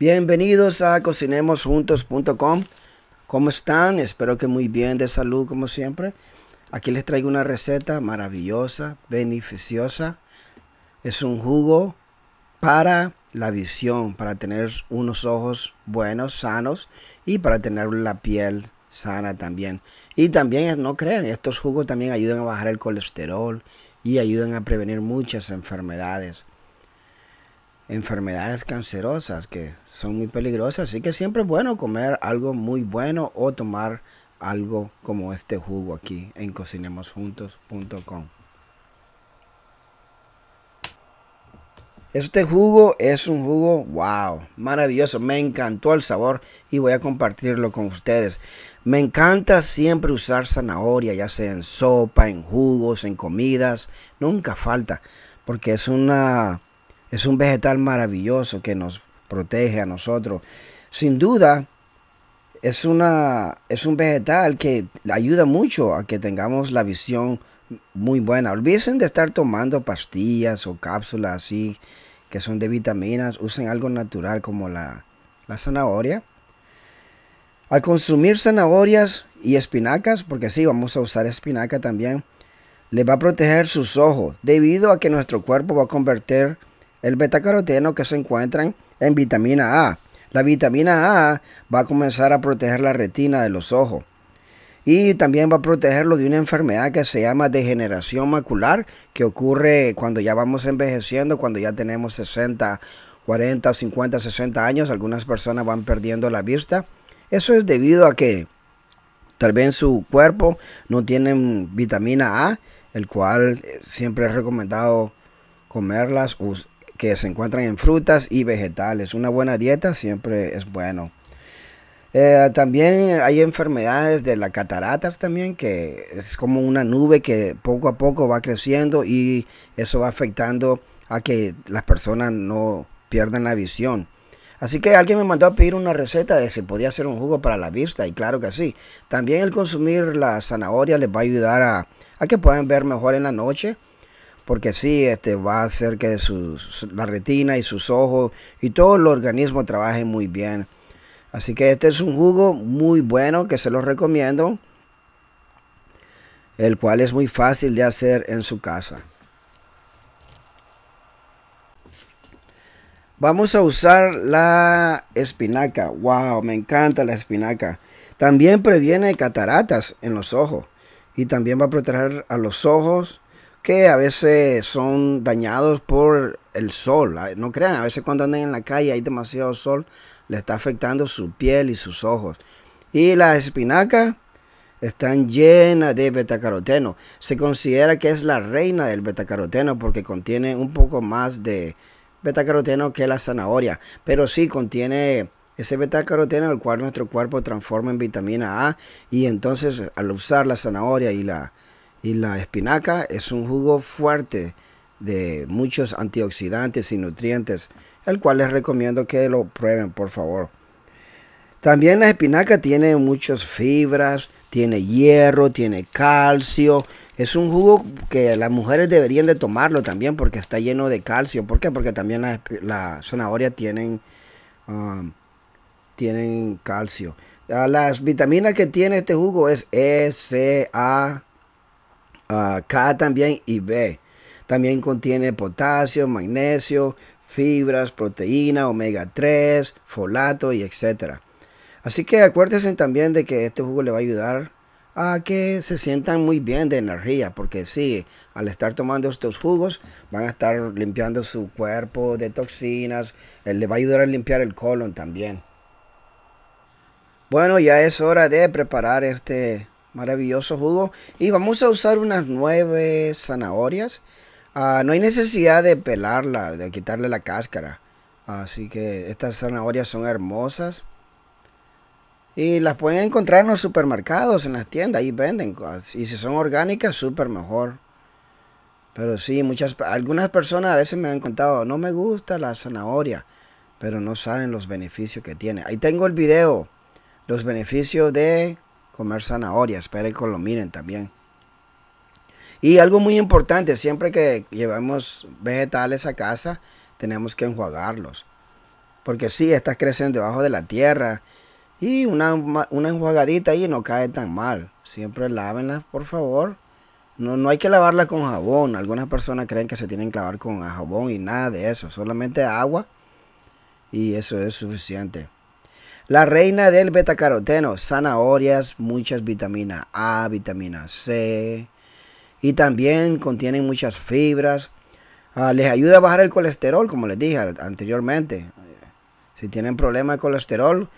Bienvenidos a cocinemosjuntos.com. ¿Cómo están? Espero que muy bien, de salud como siempre. Aquí les traigo una receta maravillosa, beneficiosa. Es un jugo para la visión, para tener unos ojos buenos, sanos y para tener la piel sana también. Y también, no crean, estos jugos también ayudan a bajar el colesterol y ayudan a prevenir muchas enfermedades enfermedades cancerosas que son muy peligrosas. Así que siempre es bueno comer algo muy bueno o tomar algo como este jugo aquí en cocinemosjuntos.com. Este jugo es un jugo, wow, maravilloso. Me encantó el sabor y voy a compartirlo con ustedes. Me encanta siempre usar zanahoria, ya sea en sopa, en jugos, en comidas. Nunca falta, porque es una es un vegetal maravilloso que nos protege a nosotros. Sin duda, es, una, es un vegetal que ayuda mucho a que tengamos la visión muy buena. Olvídense de estar tomando pastillas o cápsulas así que son de vitaminas. Usen algo natural como la, zanahoria. Al consumir zanahorias y espinacas, porque sí, vamos a usar espinaca también, le va a proteger sus ojos, debido a que nuestro cuerpo va a convertir el betacaroteno que se encuentran en vitamina A. La vitamina A va a comenzar a proteger la retina de los ojos y también va a protegerlo de una enfermedad que se llama degeneración macular, que ocurre cuando ya vamos envejeciendo, cuando ya tenemos 60, 40, 50, 60 años, algunas personas van perdiendo la vista. Eso es debido a que tal vez su cuerpo no tiene vitamina A, el cual siempre es recomendado comerlas que se encuentran en frutas y vegetales. Una buena dieta siempre es bueno. Eh, también hay enfermedades de las cataratas también, que es como una nube que poco a poco va creciendo y eso va afectando a que las personas no pierdan la visión. Así que alguien me mandó a pedir una receta de si podía hacer un jugo para la vista y claro que sí. También el consumir la zanahoria les va a ayudar a, a que puedan ver mejor en la noche porque sí, este, va a hacer que la retina y sus ojos y todo el organismo trabaje muy bien. Así que este es un jugo muy bueno que se lo recomiendo, el cual es muy fácil de hacer en su casa. Vamos a usar la espinaca. ¡Wow! Me encanta la espinaca. También previene cataratas en los ojos y también va a proteger a los ojos que a veces son dañados por el sol. No crean, a veces cuando andan en la calle hay demasiado sol, le está afectando su piel y sus ojos. Y las espinacas están llenas de betacaroteno. Se considera que es la reina del betacaroteno porque contiene un poco más de betacaroteno que la zanahoria, pero sí contiene ese betacaroteno el cual nuestro cuerpo transforma en vitamina A y entonces al usar la zanahoria y la y la espinaca es un jugo fuerte de muchos antioxidantes y nutrientes, el cual les recomiendo que lo prueben, por favor. También la espinaca tiene muchas fibras, tiene hierro, tiene calcio. Es un jugo que las mujeres deberían de tomarlo también porque está lleno de calcio. ¿Por qué? Porque también las la zanahorias tienen, um, tienen calcio. Ah, las vitaminas que tiene este jugo es E, C, A, K también y B. También contiene potasio, magnesio, fibras, proteína, omega 3, folato y etc. Así que acuérdense también de que este jugo le va a ayudar a que se sientan muy bien de energía, porque sí, al estar tomando estos jugos van a estar limpiando su cuerpo de toxinas, eh, le va a ayudar a limpiar el colon también. Bueno, ya es hora de preparar este Maravilloso jugo. Y vamos a usar unas nueve zanahorias. Ah, no hay necesidad de pelarla, de quitarle la cáscara. Así que estas zanahorias son hermosas. Y las pueden encontrar en los supermercados, en las tiendas, ahí venden. Y si son orgánicas, súper mejor. Pero sí, muchas, algunas personas a veces me han contado, no me gusta la zanahoria, pero no saben los beneficios que tiene. Ahí tengo el video, los beneficios de comer zanahoria, esperen que lo miren también. Y algo muy importante, siempre que llevamos vegetales a casa, tenemos que enjuagarlos. Porque si sí, estas crecen debajo de la tierra y una, enjuagadita ahí no cae tan mal. Siempre lávenlas, por favor. No, no, hay que lavarla con jabón. Algunas personas creen que se tienen que lavar con jabón y nada de eso. Solamente agua y eso es suficiente. La reina del betacaroteno, zanahorias, muchas vitaminas A, vitamina C y también contienen muchas fibras. Ah, les ayuda a bajar el colesterol, como les dije anteriormente. Si tienen problemas de colesterol,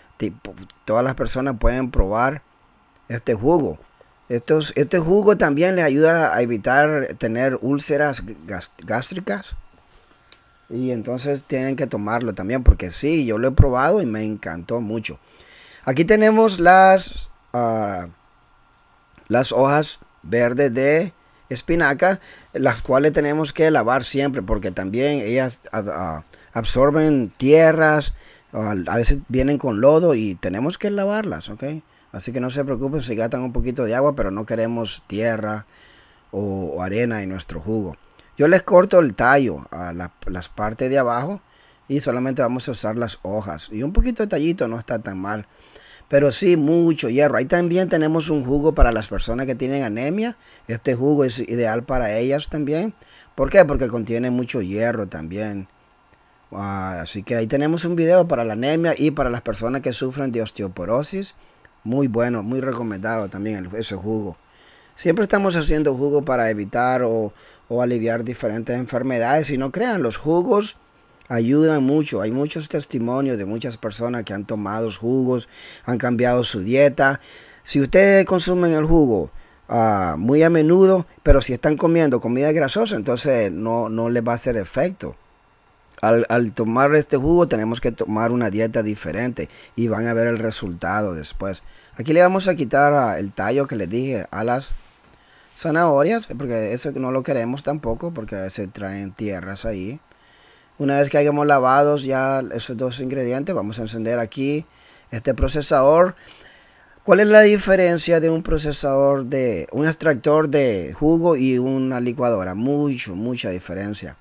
todas las personas pueden probar este jugo. este jugo también les ayuda a evitar tener úlceras gástricas. Y entonces tienen que tomarlo también, porque sí, yo lo he probado y me encantó mucho. Aquí tenemos las, ah, las hojas verdes de espinaca, las cuales tenemos que lavar siempre, porque también ellas ah, absorben tierras, ah, a veces vienen con lodo y tenemos que lavarlas, ¿ok? Así que no se preocupen si gastan un poquito de agua, pero no queremos tierra o arena en nuestro jugo. Yo les corto el tallo a las partes de abajo y solamente vamos a usar las hojas. Y un poquito de tallito no está tan mal. Pero sí, mucho hierro. Ahí también tenemos un jugo para las personas que tienen anemia. Este jugo es ideal para ellas también. ¿Por qué? Porque contiene mucho hierro también. Ah, así que ahí tenemos un video para la anemia y para las personas que sufren de osteoporosis. Muy bueno, muy recomendado también ese jugo. Siempre estamos haciendo jugo para evitar o, aliviar diferentes enfermedades. Y no crean, los jugos ayudan mucho. Hay muchos testimonios de muchas personas que han tomado jugos, han cambiado su dieta. Si ustedes consumen el jugo ah, muy a menudo, pero si están comiendo comida grasosa, entonces no, no les va a hacer efecto. Al, al, tomar este jugo tenemos que tomar una dieta diferente y van a ver el resultado después. Aquí le vamos a quitar ah, el tallo que les dije, alas zanahorias, porque eso no lo queremos tampoco, porque se traen tierras ahí. Una vez que hayamos lavados ya esos dos ingredientes, vamos a encender aquí este procesador. ¿Cuál es la diferencia de un procesador de un extractor de jugo y una licuadora? Mucho, mucha diferencia.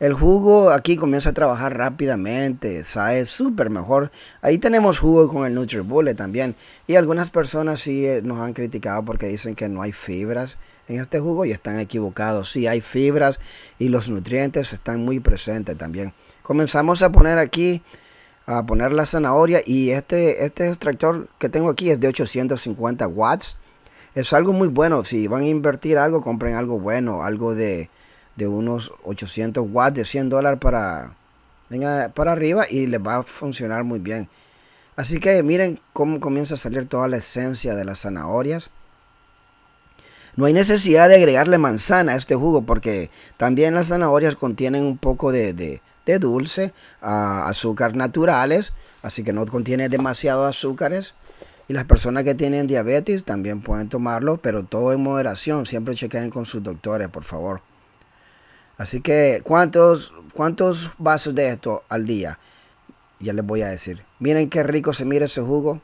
El jugo aquí comienza a trabajar rápidamente, sabe súper mejor. Ahí tenemos jugo con el NutriBullet también. Y algunas personas sí eh, nos han criticado porque dicen que no hay fibras en este jugo y están equivocados. Sí hay fibras y los nutrientes están muy presentes también. Comenzamos a poner aquí, a poner la zanahoria y este, este extractor que tengo aquí es de 850 watts. Es algo muy bueno. Si van a invertir algo, compren algo bueno, algo de de unos 800 watts de 100 dólares para, para arriba y les va a funcionar muy bien. Así que miren cómo comienza a salir toda la esencia de las zanahorias. No hay necesidad de agregarle manzana a este jugo porque también las zanahorias contienen un poco de, dulce, ah, azúcar naturales, así que no contiene demasiados azúcares. Y las personas que tienen diabetes también pueden tomarlo, pero todo en moderación. Siempre chequen con sus doctores, por favor. Así que, ¿cuántos, cuántos vasos de esto al día? Ya les voy a decir. Miren qué rico se mira ese jugo.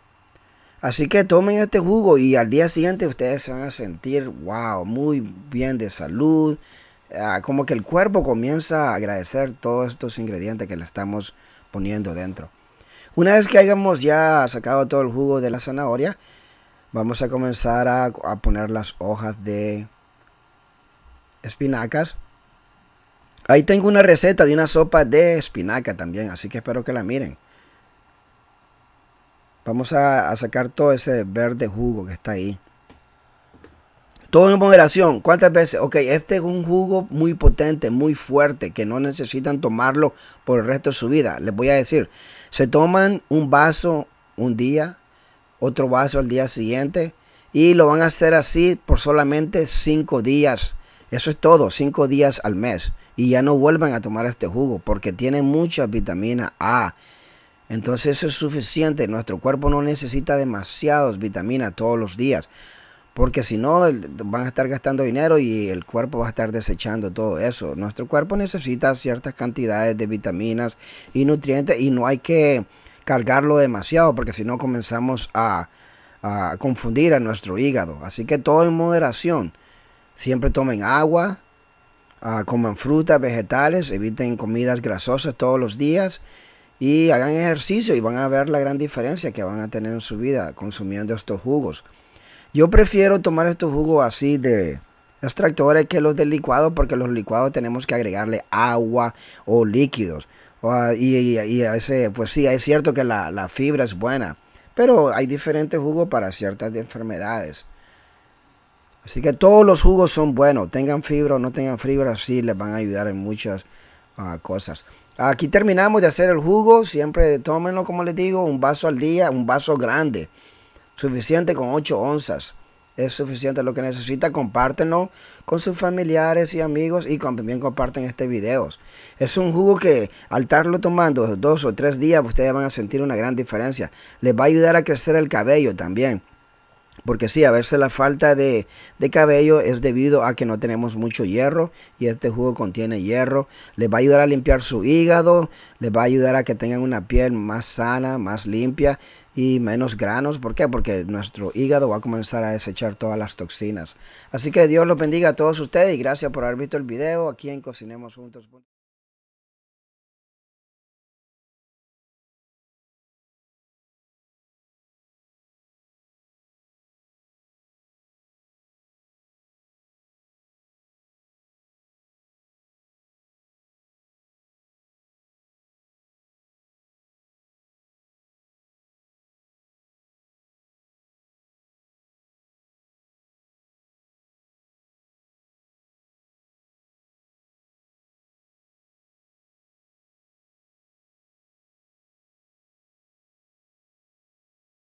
Así que tomen este jugo y al día siguiente ustedes se van a sentir, wow, muy bien de salud. Ah, como que el cuerpo comienza a agradecer todos estos ingredientes que le estamos poniendo dentro. Una vez que hayamos ya sacado todo el jugo de la zanahoria, vamos a comenzar a poner las hojas de espinacas Ahí tengo una receta de una sopa de espinaca también, así que espero que la miren. Vamos a, sacar todo ese verde jugo que está ahí. Todo en moderación. ¿Cuántas veces? Ok, este es un jugo muy potente, muy fuerte, que no necesitan tomarlo por el resto de su vida. Les voy a decir, se toman un vaso un día, otro vaso al día siguiente, y lo van a hacer así por solamente 5 días. Eso es todo, 5 días al mes y ya no vuelvan a tomar este jugo porque tiene mucha vitamina A. Entonces eso es suficiente. Nuestro cuerpo no necesita demasiadas vitaminas todos los días. Porque si no, van a estar gastando dinero y el cuerpo va a estar desechando todo eso. Nuestro cuerpo necesita ciertas cantidades de vitaminas y nutrientes y no hay que cargarlo demasiado porque si no comenzamos a, a confundir a nuestro hígado. Así que todo en moderación. Siempre tomen agua, Ah, coman frutas, vegetales, eviten comidas grasosas todos los días y hagan ejercicio y van a ver la gran diferencia que van a tener en su vida consumiendo estos jugos. Yo prefiero tomar estos jugos así de extractores que los de licuado porque los licuados tenemos que agregarle agua o líquidos. Ah, y, ese, pues sí, es cierto que la, la fibra es buena, pero hay diferentes jugos para ciertas enfermedades. Así que todos los jugos son buenos, tengan fibra o no tengan fibra, sí les van a ayudar en muchas ah, cosas. Aquí terminamos de hacer el jugo, siempre tómenlo como les digo, un vaso al día, un vaso grande, suficiente con 8 onzas. Es suficiente lo que necesita, compártenlo con sus familiares y amigos y también comparten este video. Es un jugo que al estarlo tomando dos o tres días ustedes van a sentir una gran diferencia. Les va a ayudar a crecer el cabello también. Porque sí, a veces la falta de, de, cabello es debido a que no tenemos mucho hierro y este jugo contiene hierro. Les va a ayudar a limpiar su hígado, les va a ayudar a que tengan una piel más sana, más limpia y menos granos. ¿Por qué? Porque nuestro hígado va a comenzar a desechar todas las toxinas. Así que Dios los bendiga a todos ustedes y gracias por haber visto el video aquí en Cocinemos Juntos.